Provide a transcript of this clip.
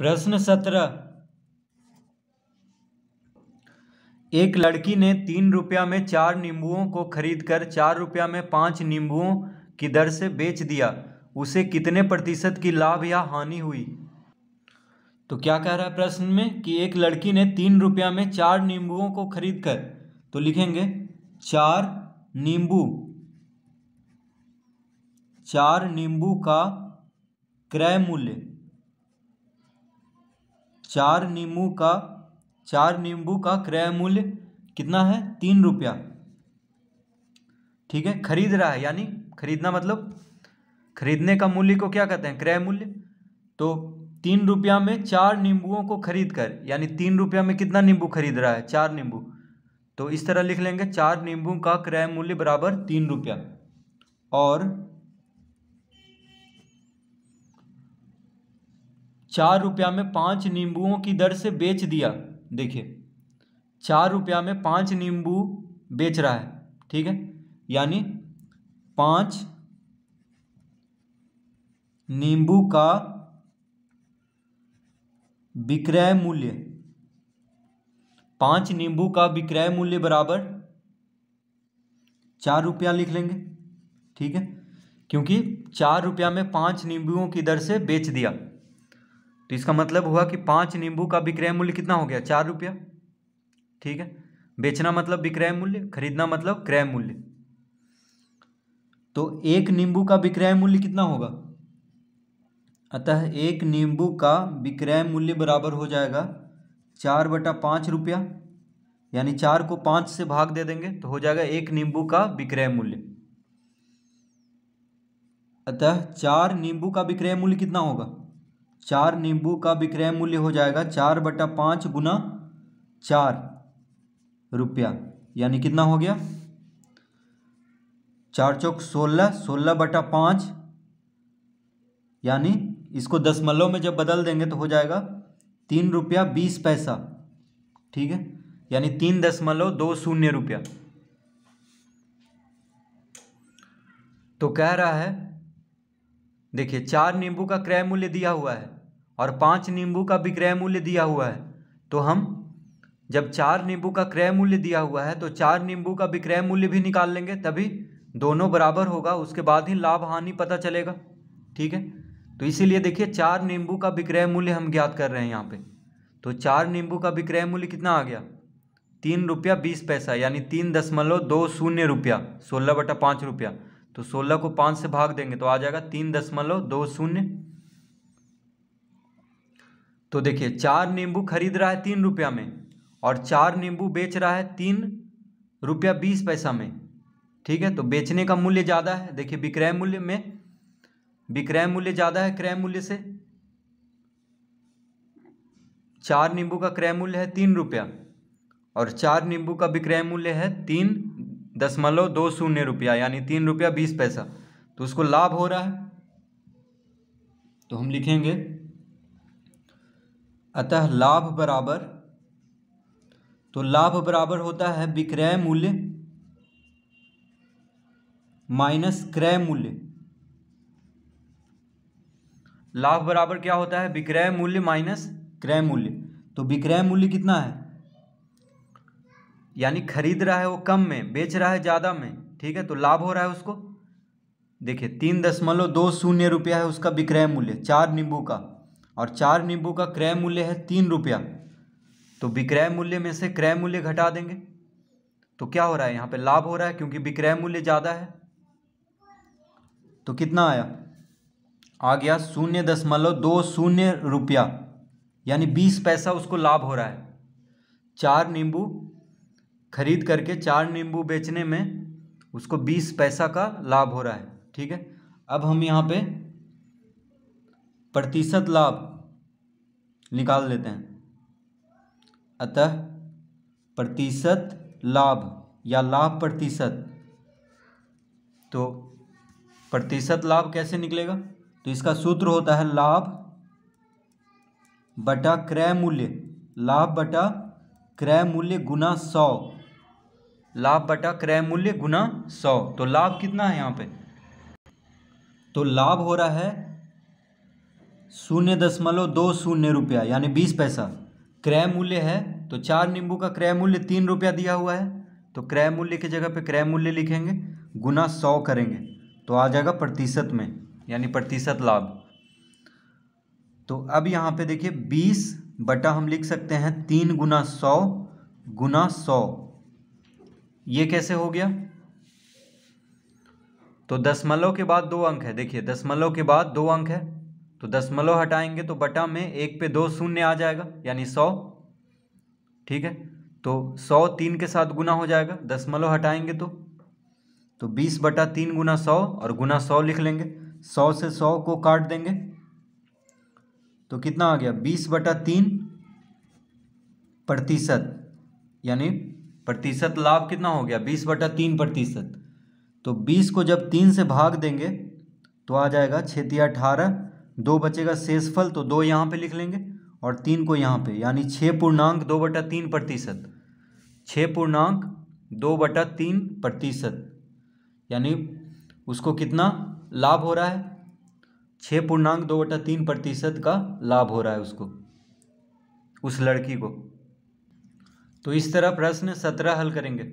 प्रश्न सत्रह एक लड़की ने तीन रुपया में चार नींबुओं को खरीदकर चार रुपया में पांच नींबुओं की दर से बेच दिया उसे कितने प्रतिशत की लाभ या हानि हुई तो क्या कह रहा है प्रश्न में कि एक लड़की ने तीन रुपया में चार नींबुओं को खरीद कर तो लिखेंगे चार नींबू चार नींबू का क्रय मूल्य चार नींबू का चार नींबू का क्रय मूल्य कितना है तीन रुपया ठीक है खरीद रहा है यानी खरीदना मतलब खरीदने का मूल्य को क्या कहते हैं क्रय मूल्य तो तीन रुपया में चार नींबुओं को खरीद कर यानी तीन रुपया में कितना नींबू खरीद रहा है चार नींबू तो इस तरह लिख लेंगे चार नींबू का क्रय मूल्य बराबर तीन रुपया और चार रुपया में पांच नींबुओं की दर से बेच दिया देखिए चार रुपया में पांच नींबू बेच रहा है ठीक है यानी पांच नींबू का विक्रय मूल्य पांच नींबू का विक्रय मूल्य बराबर चार रुपया लिख लेंगे ठीक है क्योंकि चार रुपया में पांच नींबुओं की दर से बेच दिया तो इसका मतलब हुआ कि पाँच नींबू का विक्रय मूल्य कितना हो गया चार रुपया ठीक है बेचना मतलब विक्रय मूल्य खरीदना मतलब क्रय मूल्य तो एक नींबू का विक्रय मूल्य कितना होगा अतः एक नींबू का विक्रय मूल्य बराबर हो जाएगा चार बटा पाँच रुपया यानी चार को पाँच से भाग दे देंगे तो हो जाएगा एक नींबू का विक्रय मूल्य अतः चार नींबू का विक्रय मूल्य कितना होगा चार नींबू का विक्रय मूल्य हो जाएगा चार बटा पाँच गुना चार रुपया यानी कितना हो गया चार चौक सोलह सोलह बटा पाँच यानी इसको दशमलव में जब बदल देंगे तो हो जाएगा तीन रुपया बीस पैसा ठीक है यानी तीन दशमलव दो शून्य रुपया तो कह रहा है देखिए चार नींबू का क्रय मूल्य दिया हुआ है और पाँच नींबू का विक्रय मूल्य दिया हुआ है तो हम जब चार नींबू का क्रय मूल्य दिया हुआ है तो चार नींबू का विक्रय मूल्य भी निकाल लेंगे तभी दोनों बराबर होगा उसके बाद ही लाभ हानि पता चलेगा ठीक है तो इसीलिए देखिए चार नींबू का विक्रय मूल्य हम ज्ञात कर रहे हैं यहाँ पे तो चार नींबू का विक्रय मूल्य कितना आ गया तीन रुपया बीस पैसा यानी तीन दशमलव दो शून्य रुपया सोलह बटा पाँच रुपया तो सोलह को पांच से भाग देंगे तो आ जाएगा तीन दशमलव दो शून्य तो देखिए चार नींबू खरीद रहा है तीन रुपया में और चार नींबू बेच रहा है तीन रुपया बीस पैसा में ठीक है तो बेचने का मूल्य ज़्यादा है देखिए विक्रय मूल्य में विक्रय मूल्य ज़्यादा है क्रय मूल्य से चार नींबू का क्रय मूल्य है तीन रुपया और चार नींबू का विक्रय मूल्य है तीन दशमलव दो शून्य रुपया यानी तीन रुपया बीस पैसा तो उसको लाभ हो रहा है तो हम लिखेंगे अतः लाभ बराबर तो लाभ बराबर होता है विक्रय मूल्य माइनस क्रय मूल्य लाभ बराबर क्या होता है विक्रय मूल्य माइनस क्रय मूल्य तो विक्रय मूल्य कितना है यानी खरीद रहा है वो कम में बेच रहा है ज़्यादा में ठीक है तो लाभ हो रहा है उसको देखिए तीन दशमलव दो शून्य रुपया है उसका विक्रय मूल्य चार नींबू का और चार नींबू का क्रय मूल्य है तीन रुपया तो विक्रय मूल्य में से क्रय मूल्य घटा देंगे तो क्या हो रहा है यहाँ पे लाभ हो रहा है क्योंकि विक्रय मूल्य ज़्यादा है तो कितना आया आ गया शून्य दशमलव दो शून्य रुपया यानी बीस पैसा उसको लाभ हो रहा है चार नींबू खरीद करके चार नींबू बेचने में उसको बीस पैसा का लाभ हो रहा है ठीक है अब हम यहाँ पे प्रतिशत लाभ निकाल लेते हैं अतः प्रतिशत लाभ या लाभ प्रतिशत तो प्रतिशत लाभ कैसे निकलेगा तो इसका सूत्र होता है लाभ बटा क्रय मूल्य लाभ बटा क्रय मूल्य गुना सौ लाभ बटा क्रय मूल्य गुना सौ तो लाभ कितना है यहाँ पे तो लाभ हो रहा है शून्य दशमलव दो शून्य रुपया यानी बीस पैसा क्रय मूल्य है तो चार नींबू का क्रय मूल्य तीन रुपया दिया हुआ है तो क्रय मूल्य की जगह पे क्रय मूल्य लिखेंगे गुना सौ करेंगे तो आ जाएगा प्रतिशत में यानी प्रतिशत लाभ तो अब यहाँ पे देखिए बीस बटा हम लिख सकते हैं तीन गुना सौ गुना सौ ये कैसे हो गया तो दसमलव के बाद दो अंक है देखिए दसमलव के बाद दो अंक है तो दसमलव हटाएंगे तो बटा में एक पे दो शून्य आ जाएगा यानी सौ ठीक है तो सौ तीन के साथ गुना हो जाएगा दसमलव हटाएंगे तो तो बीस बटा तीन गुना सौ और गुना सौ लिख लेंगे सौ से सौ को काट देंगे तो कितना आ गया बीस बटा तीन प्रतिशत यानी प्रतिशत लाभ कितना हो गया बीस बटा तीन प्रतिशत तो बीस को जब तीन से भाग देंगे तो आ जाएगा छेती अठारह दो बचेगा शेषफल तो दो यहाँ पे लिख लेंगे और तीन को यहाँ पे यानी छः पूर्णांक दो बटा तीन प्रतिशत छः पूर्णांक दो बटा तीन प्रतिशत यानी उसको कितना लाभ हो रहा है छः पूर्णांक दो बटा तीन प्रतिशत का लाभ हो रहा है उसको उस लड़की को तो इस तरह प्रश्न सत्रह हल करेंगे